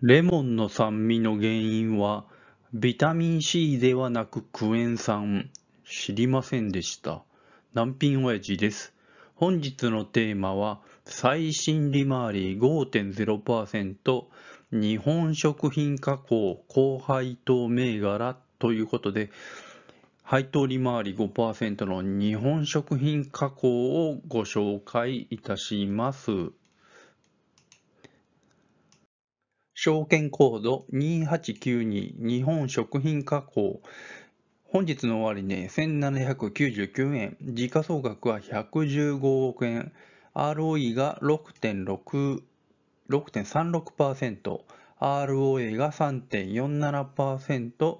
レモンの酸味の原因はビタミン C ではなくクエン酸。知りませんでした。難品親父です。本日のテーマは最新利回り5.0%日本食品加工高配当銘柄ということで配当利回り5%の日本食品加工をご紹介いたします。証券コード2892日本食品加工本日の終値、ね、1799円時価総額は115億円 ROE が6.36% ROA が3.47%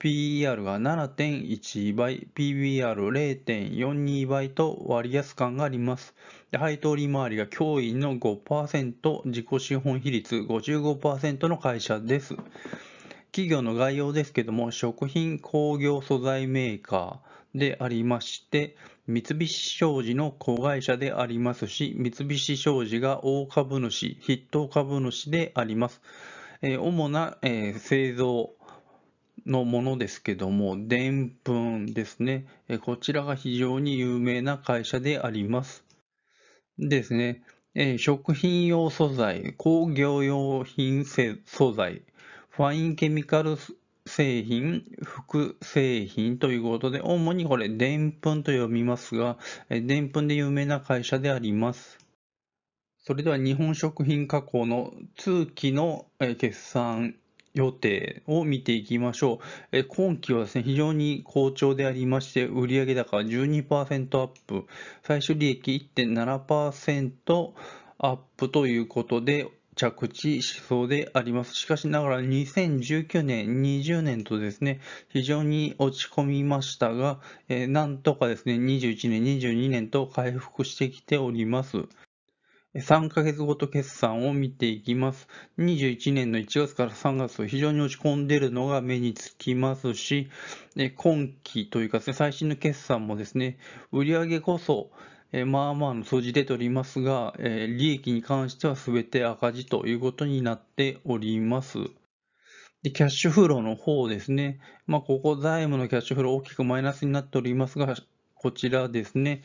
PER が7.1倍、PBR0.42 倍と割安感があります。配当利回りが驚異の5%、自己資本比率55%の会社です。企業の概要ですけども、食品工業素材メーカーでありまして、三菱商事の子会社でありますし、三菱商事が大株主、筆頭株主であります。主な製造のものですけども、でんぷんですね。こちらが非常に有名な会社であります。ですね。食品用素材、工業用品素材、ファインケミカル製品、副製品ということで、主にこれ、でんぷんと読みますが、でんぷんで有名な会社であります。それでは日本食品加工の通期の決算予定を見ていきましょう。え今期はですね、非常に好調でありまして、売上高12%アップ、最終利益1.7%アップということで、着地しそうであります。しかしながら2019年、20年とですね、非常に落ち込みましたが、えー、なんとかですね、21年、22年と回復してきております。3ヶ月ごと決算を見ていきます。21年の1月から3月非常に落ち込んでいるのが目につきますし、今期というか、ね、最新の決算もですね、売上こそ、まあまあの数字出ておりますが、利益に関しては全て赤字ということになっております。で、キャッシュフローの方ですね。まあ、ここ財務のキャッシュフロー大きくマイナスになっておりますが、こちらですね、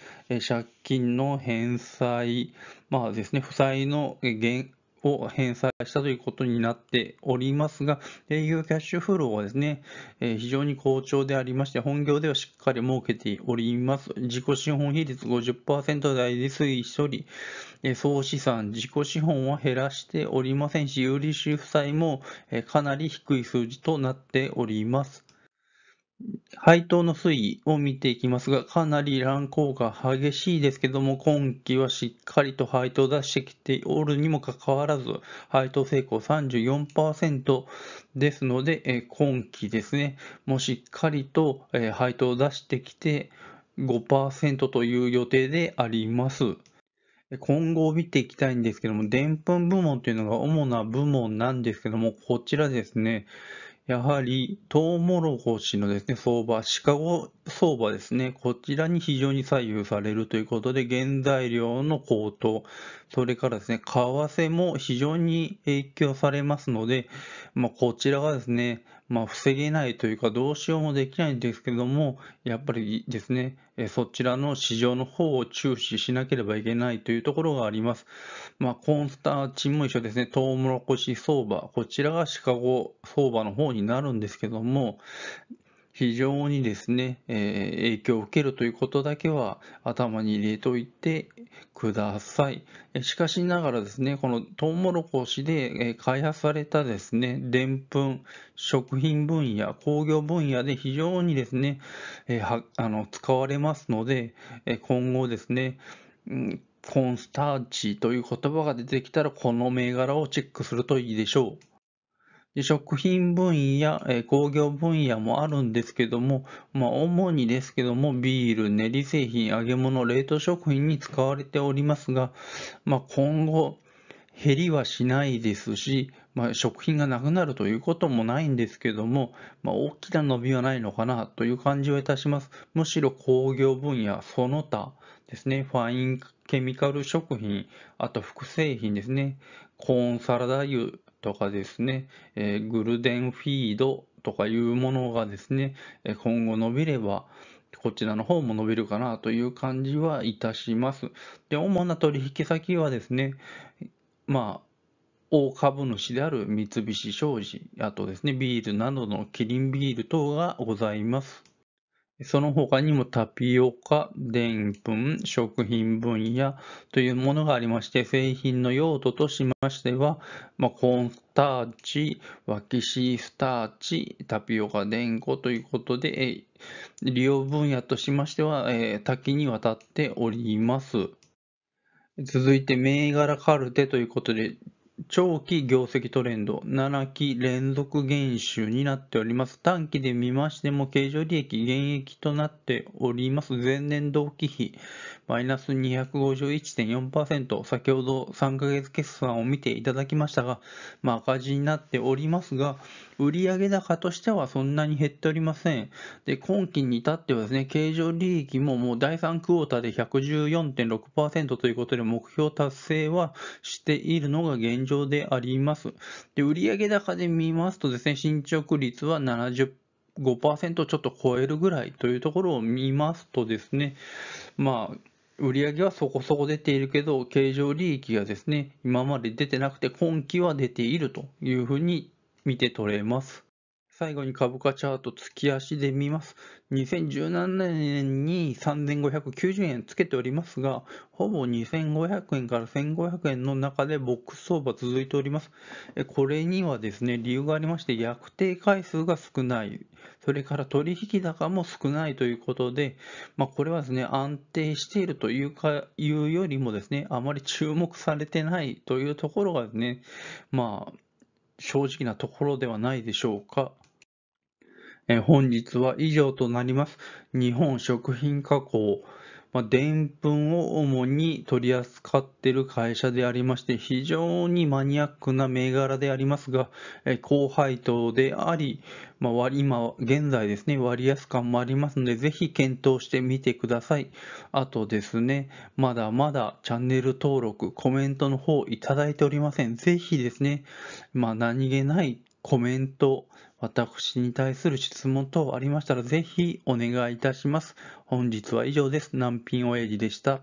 借金の返済、まあですね、負債の減を返済したということになっておりますが、営業キャッシュフローはですね、非常に好調でありまして、本業ではしっかり設けております。自己資本比率50%台で推移しており、総資産、自己資本は減らしておりませんし、有利子負債も、かなり低い数字となっております。配当の推移を見ていきますが、かなり乱高下激しいですけども、今期はしっかりと配当を出してきておるにもかかわらず、配当成功34%ですので、今期ですね、もうしっかりと、配当を出してきて5%という予定であります。今後を見ていきたいんですけども、でんぷん部門というのが主な部門なんですけども、こちらですね、やはりトウモロコシのですね、相場、シカゴ相場ですね、こちらに非常に左右されるということで、原材料の高騰、それからですね、為替も非常に影響されますので、まあ、こちらがですね、まあ、防げないというかどうしようもできないんですけどもやっぱりですねそちらの市場の方を注視しなければいけないというところがあります、まあ、コーンスターチンも一緒ですねトウモロコシ相場こちらがシカゴ相場の方になるんですけども非常にですね、えー、影響を受けるということだけは頭に入れといてください。しかしながらですね、このトウモロコシで開発されたですね、でんぷん、食品分野、工業分野で非常にですね、えー、あの使われますので、今後ですね、うんコンスターチという言葉が出てきたらこの銘柄をチェックするといいでしょう。食品分野、工業分野もあるんですけども、まあ、主にですけども、ビール、練り製品、揚げ物、冷凍食品に使われておりますが、まあ、今後、減りはしないですし、まあ、食品がなくなるということもないんですけども、まあ、大きな伸びはないのかなという感じはいたします。むしろ工業分野、その他ですね、ファインケミカル食品、あと副製品ですね、コーンサラダ油、とかですね、えー、グルデンフィードとかいうものがですね、今後伸びれば、こちらの方も伸びるかなという感じはいたします。で、主な取引先はですね、まあ、大株主である三菱商事、あとですね、ビールなどのキリンビール等がございます。その他にもタピオカ、でんぷん、食品分野というものがありまして、製品の用途としましては、まあ、コーンスターチ、ワキシースターチ、タピオカ、でんこということで、利用分野としましては、えー、多岐にわたっております。続いて、銘柄カルテということで、長期業績トレンド、7期連続減収になっております。短期で見ましても、経常利益減益となっております。前年同期比、マイナス251.4%、先ほど3ヶ月決算を見ていただきましたが、まあ、赤字になっておりますが、売上高としてはそんなに減っておりません。で、今期に至ってはですね、経常利益ももう第3クォーターで114.6%ということで、目標達成はしているのが現状であります。で、売上高で見ますとですね、進捗率は70%。5%ちょっと超えるぐらいというところを見ますとですね、まあ、売上はそこそこ出ているけど、経常利益がですね、今まで出てなくて、今期は出ているというふうに見て取れます。最後に株価チャート月足で見ます。2017年に3590円つけておりますが、ほぼ2500円から1500円の中でボックス相場続いております。これにはですね、理由がありまして、約定回数が少ない、それから取引高も少ないということで、まあ、これはですね、安定しているというか、いうよりもですね、あまり注目されてないというところがですね、まあ、正直なところではないでしょうか。えー、本日は以上となります。日本食品加工。でんぷんを主に取り扱っている会社でありまして、非常にマニアックな銘柄でありますが、高配当であり、まあ、今、現在ですね、割安感もありますので、ぜひ検討してみてください。あとですね、まだまだチャンネル登録、コメントの方いただいておりません。ぜひですね、まあ、何気ないコメント、私に対する質問等ありましたらぜひお願いいたします。本日は以上です。南品やじでした。